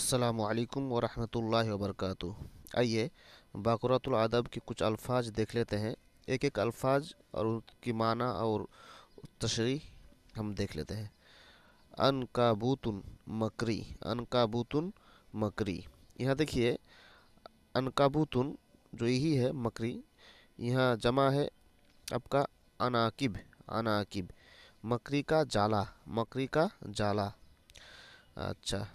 असलकम वरहमल वबरक आइए बाकुरातुल आदब के कुछ अल्फाज देख लेते हैं एक एक अल्फाज और उनकी माना और तशरी हम देख लेते हैं अन काबूतन मकरी अन काबूतन मकरी यहाँ देखिए अन काबूतन जो यही है मकरी यहाँ जमा है आपका अनाकिब अनाकिब मकरी का जाला मकरी का जाला अच्छा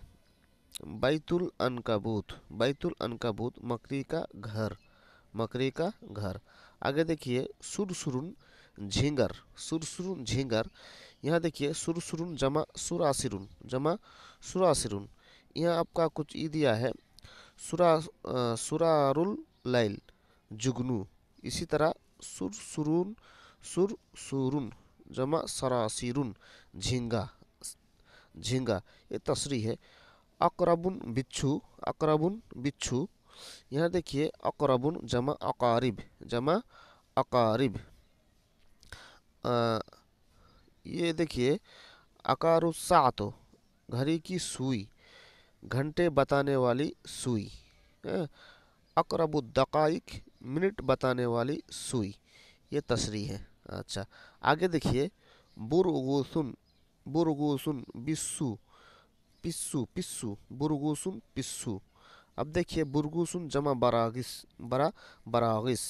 बैतुल अनकबूत बैतुल अनकबूत मकरी का घर मकरी का घर आगे देखिए सुरसुरुन झिंगर सुरसुरुन झिंगर यहाँ देखिए सुरसुरुन जमा सुरासिरुन जमा सुरासिरुन यहाँ आपका कुछ ई दिया है सुरा सुरारुल लाइल जुगनू इसी तरह सुरसुरुन सुरसुरुन जमा सरासिरुन झिंगा झिंगा ये तस्री है अकराबुन बिच्छू अकराबुन बिच्छू यहाँ देखिए अकराबुन जमा अकारिब जमा अकारिब ये देखिए अकारो सातो घड़ी की सुई घंटे बताने वाली सुई अकरब दकाइक मिनट बताने वाली सुई ये तस्री है अच्छा आगे देखिए बुरगोसुन बुरगोसुन बिस्सू पिस्सू पिस्सू बुरगुसुन पिस्सू अब देखिए बुरगुसुन जमा बरागिस बरा बरागिस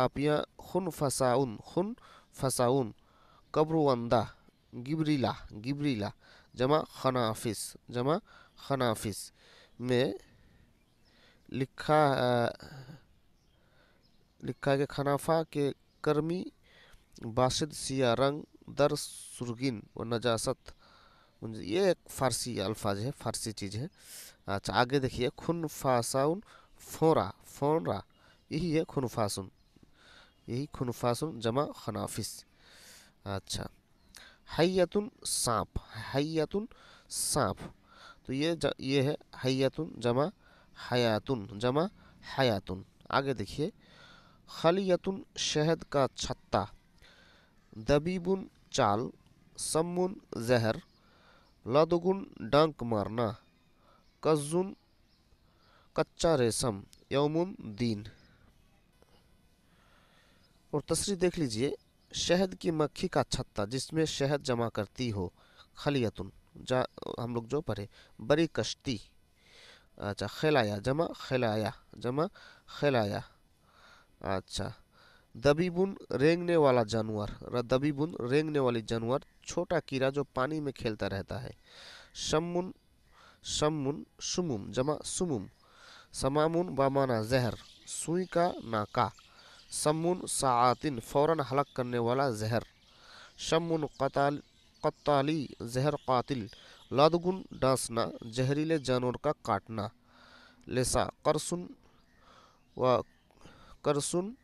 आप यहाँ खुन फसाउन खुन फसाउन कब्रुवंदा गिबरीला गिबरीला जमा खनाफिस जमा खनाफिस में लिखा आ, लिखा के खनाफा के कर्मी बासिद सिया रंग दर सुरगिन व नजासत ये एक फ़ारसी अल्फाज है फ़ारसी चीज़ है अच्छा आगे देखिए खुन फासाउन फोरा फोरा यही है खुनफासुन यही खुनफासुन जमा खनाफिस अच्छा हयातुन सांप हयातुन सांप तो ये ज, ये है हयातुन जमा हयातुन जमा हयातुन आगे देखिए खलियतुन शहद का छत्ता दबीबुन चाल सम्मुन जहर लादुगुन डंक मारना कजुन कच्चा रेशम यमुन दीन और तस्री देख लीजिए शहद की मक्खी का छत्ता जिसमें शहद जमा करती हो खलियतुन जा हम लोग जो पढ़े बड़ी कश्ती अच्छा खिलाया जमा खिलाया जमा खिलाया अच्छा दबीबुन रेंगने वाला जानवर र दबीबुन रेंगने वाली जानवर छोटा कीड़ा जो पानी में खेलता रहता है शमुन शमुन सुमुम जमा सुमुम समामुन बामाना जहर सुई का नाका समुन सातिन फौरन हलक करने वाला जहर शमुन कताल कत्ताली जहर कातिल लादगुन डांसना जहरीले जानवर का काटना लेसा करसुन व करसुन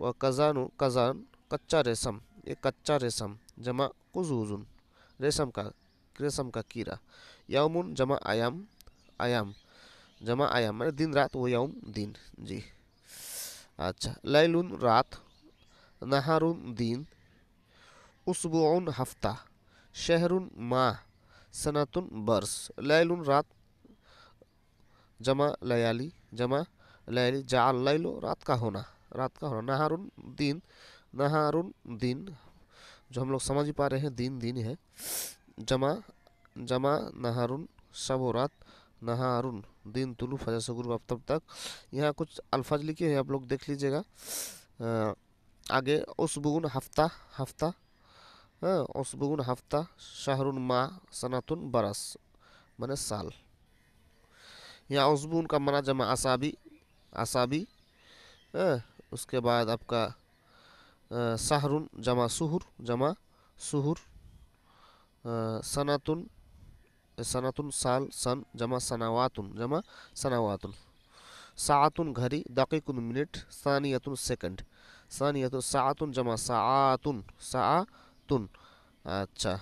व कज़ानु कज़ान कच्चा रेशम ये कच्चा रेशम जमा कुजूजुन रेशम का रेशम का कीड़ा यौमुन जमा आयाम आयाम जमा आयाम मैंने दिन रात वो यौम दिन जी अच्छा लैलुन रात नहारुन दिन उसबुन हफ्ता शहरुन माह सनातुन बर्स लैलुन रात जमा लयाली जमा लयाली जाल लैलो रात का होना रात का हो रहा नहारुन दिन नहारुन दिन जो हम लोग समझ ही पा रहे हैं दिन दिन है जमा जमा नहारुन शब हो रात नहारुन दिन तुलु फजर से गुरु अब तक यहाँ कुछ अल्फाज लिखे हैं आप लोग देख लीजिएगा आगे उसबुगुन हफ्ता हफ्ता उसबुगुन हफ्ता शाहरुन माँ सनातुन बरस मैंने साल यहाँ उसबुन का मना जमा असाबी असाबी उसके बाद आपका सहरुन जमा सुहर जमा सुहर सनातुन सनातुन साल सन जमा सनावातुन जमा सनावातुन सातुन घड़ी दकीकुन मिनट सानियतुन सेकंड सानियतुन सातुन जमा सातुन सातुन अच्छा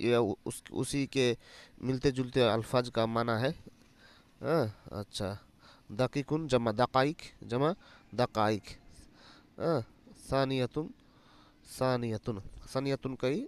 ये उस उसी के मिलते जुलते अल्फाज का माना है आ, हाँ, अच्छा দাকিকুন জামা দাকাইক জামা দাকাইক হ্যাঁ সানিয়াতুন সানিয়াতুন সানিয়াতুন কাই